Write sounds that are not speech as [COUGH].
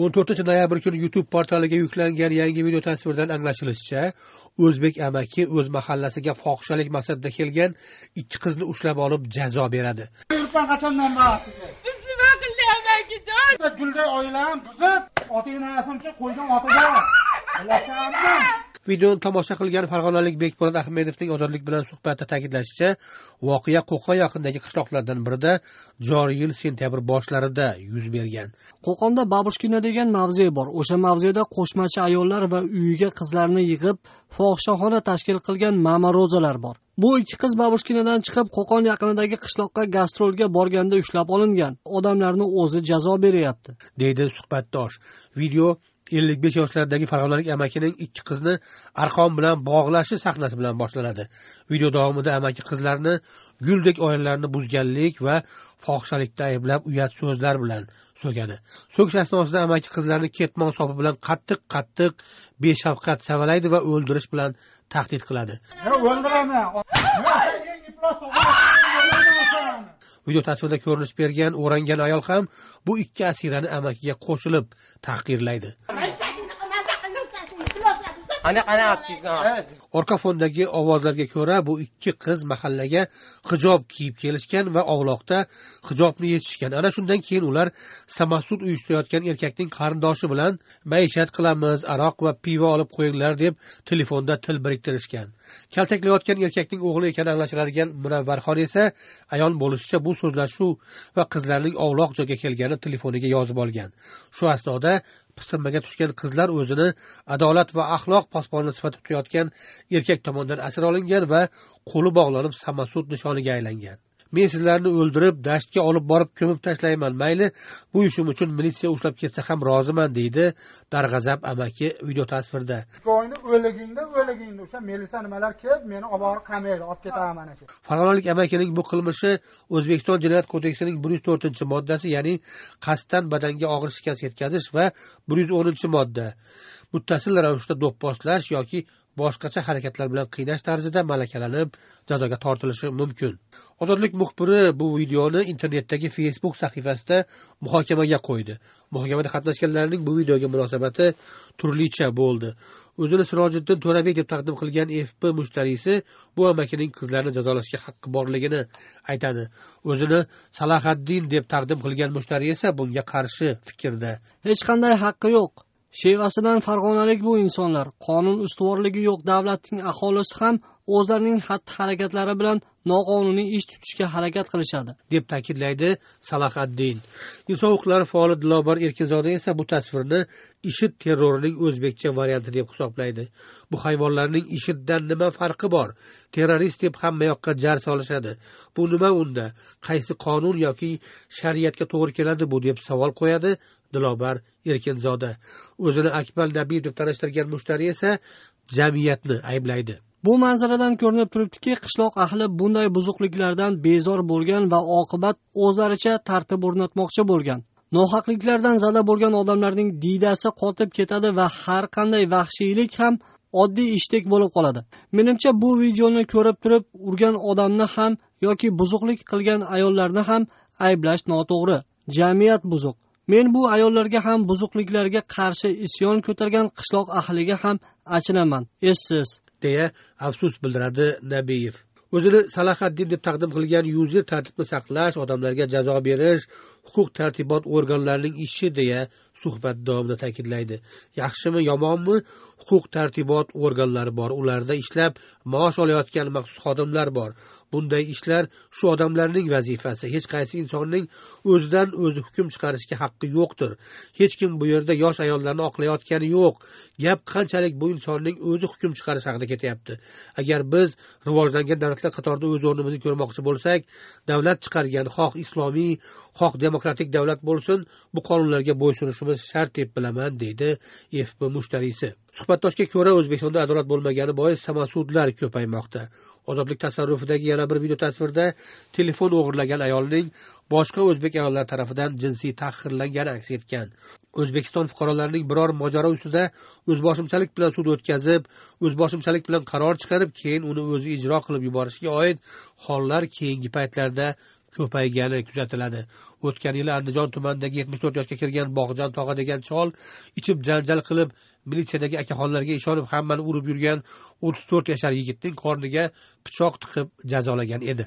o'n to'rtinchi noyabr kuni youtube portaliga yuklangan yangi video tasvirdan anglashilishicha o'zbek amaki o'z mahallasiga fohishalik maqsadida kelgan ikki qizni ushlab olib jazo beradi yurtdan qachon biz nima qildi amakijon gulday oilam buzib otingni enasini qo'ygan otiga [LAUGHS] bilasanmi videoni tomosha qilgan farg'onalik bekpo'lat ahmedovning ozodlik bilan suhbatda ta'kidlashicha voqea qo'qon yaqinidagi qishloqlardan birida joriy yil sentyabr boshlarida yuz bergan qo'qonda babushkina degan mavze bor o'sha mavzeda qo'shmachi ayollar va uyiga qizlarni yig'ib fohishaxona tashkil qilgan mamaro'zalar bor bu ikki qiz babushkinadan chiqib qo'qon yaqinidagi qishloqqa gastrolga borganda ushlab olingan odamlarni o'zi jazo beryapti deydi suhbatdosh video ellik besh yoshlardagi farg'onalik amakining ikki qizni arqon bilan bog'lashi sahnasi bilan boshlanadi video davomida amaki qizlarni guldek oilalarni buzganlik va fohishalikda ayblab uyat so'zlar bilan so'kadi so'kish asnosida amaki qizlarni ketmon sopi bilan qattiq qattiq beshafqat savalaydi va o'ldirish bilan tahdid qiladi o'ldiraman video tasvirda ko'rinish bergan o'rangan ayol ham bu ikki asirani amakiga qo'shilib tahqirlaydi anaqani fondagi ovozlarga ko'ra bu ikki qiz mahallaga hijob kiyib kelishgan va ovloqda hijobni yechishgan ana shundan keyin ular samasud uyushtirayotgan erkakning qarindoshi bilan maishat qilamiz aroq va pivo olib qo'yinglar deb telefonda til biriktirishgan kaltaklayotgan erkakning o'g'li ekani anglashiladigan munavvarxon esa ayon bo'lishicha bu so'zlashuv va qizlarning ovloq joyga kelgani telefoniga yozib olgan shu asnoda pistirmaga tushgan qizlar o'zini adolat va axloq posboni sifatida tutayotgan erkak tomonidan asir olingan va qo'li bog'lanib samasud nishoniga aylangan men sizlarni o'ldirib dashtga olib borib ko'mib tashlayman mayli bu ishim uchun militsiya ushlab ketsa ham roziman deydi darg'azab amaki video tasvirda goyni o'ligingda o'ligingda o'sha militsiya nimalar kelib meni olib borib qamaydi olib ketaman mana shu farg'onalik amakining bu qilmishi o'zbekiston jinoyat kodeksining bir yuz to'rtinchi moddasi ya'ni qasddan badanga og'ir shikast yetkazish va bir yuz o'ninchi modda muttasil ravishda do'pposlash yoki boshqacha harakatlar bilan qiynash tarzida malakalanib jazoga tortilishi mumkin ozodlik muxbiri bu videoni internetdagi facebook sahifasida muhokamaga qo'ydi muhokamada qatnashganlarning bu videoga munosabati turlicha bo'ldi o'zini sirojiddin to'rabek deb taqdim qilgan fp mushtariysi bu amakining qizlarni jazolashga haqqi borligini aytadi o'zini salohaddin deb taqdim qilgan mushtariy esa bunga qarshi fikrda hech qanday haqqi yo'q shevasidan farg'onalik bu insonlar qonun ustuvorligi yo'q davlatning aholisi ham o'zlarining xatti harakatlari bilan noqonuniy ish tutishga harakat qilishadi deb ta'kidlaydi salahaddin inson huquqlari faoli dilobar erkinzoda esa bu tasvirni ishid terrorining o'zbekcha varianti deb hisoblaydi bu hayvonlarning ishiddan nima farqi bor terrorist deb hamma yoqqa jar solishadi bu nima unda qaysi qonun yoki shariatga to'g'ri keladi bu deb savol qo'yadi dilobar erkinzoda o'zini akmal nabiy deb tanishtirgan mushtari esa jamiyatni ayblaydi bu manzaradan ko'rinib turibdiki qishloq ahli bunday buzuqliklardan bezor bo'lgan va oqibat o'zlaricha tartib o'rnatmoqchi bo'lgan nohaqliklardan zada bo'lgan odamlarning diydasi qotib ketadi va har qanday vahshiylik ham oddiy ishtek bo'lib qoladi menimcha bu videoni ko'rib turib urgan odamni ham yoki buzuqlik qilgan ayollarni ham ayblash noto'g'ri jamiyat buzuq men bu ayollarga ham buzuqliklarga qarshi isyon ko'targan qishloq ahliga ham achinaman essiz deya afsus bildiradi nabiyev o'zini salahaddin deb taqdim qilgan yuzir tartibni saqlash odamlarga jazo berish huquq tartibot organlarining ishi deya suhbat davomida ta'kidlaydi yaxshimi yomonmi huquq tartibot organlari bor ularda ishlab maosh olayotgan maxsus xodimlar bor bunday ishlar shu odamlarning vazifasi hech qaysi insonning o'zidan o'zi hukm chiqarishga haqqi yo'qdir hech kim bu yerda yosh ayollarni oqlayotgani yo'q gap qanchalik bu insonning o'zi hukm chiqarish haqida ketyapti agar biz rivojlangan davlatlar qatorida o'z o'rnimizni ko'rmoqchi bo'lsak davlat chiqargan xoh islomiy xoh demokratik davlat bo'lsin bu qonunlarga bo'ysunishimiz bo'lish shart deb bilaman deydi fb mushtariysi suhbatdoshga ko'ra o'zbekistonda adolat bo'lmagani bois samasudlar ko'paymoqda ozodlik tasarrufidagi yana bir video tasvirda telefon o'g'irlagan ayolning boshqa o'zbek ayollari tarafidan jinsiy tahqirlangani aks etgan o'zbekiston fuqarolarining biror mojaro ustida o'zboshimchalik bilan sud o'tkazib o'zboshimchalik bilan qaror chiqarib keyin uni o'zi ijro qilib yuborishiga oid hollar keyingi paytlarda ko'paygani kuzatiladi o'tgan yili andijon tumanidagi yetmish to'rt yoshga kirgan bog'jon tog'a degan chol ichib janjal qilib militsiyadagi akaxonlarga ishonib hammani urib yurgan o'ttiz to'rt yashar yigitning qorniga pichoq tiqib jazolagan edi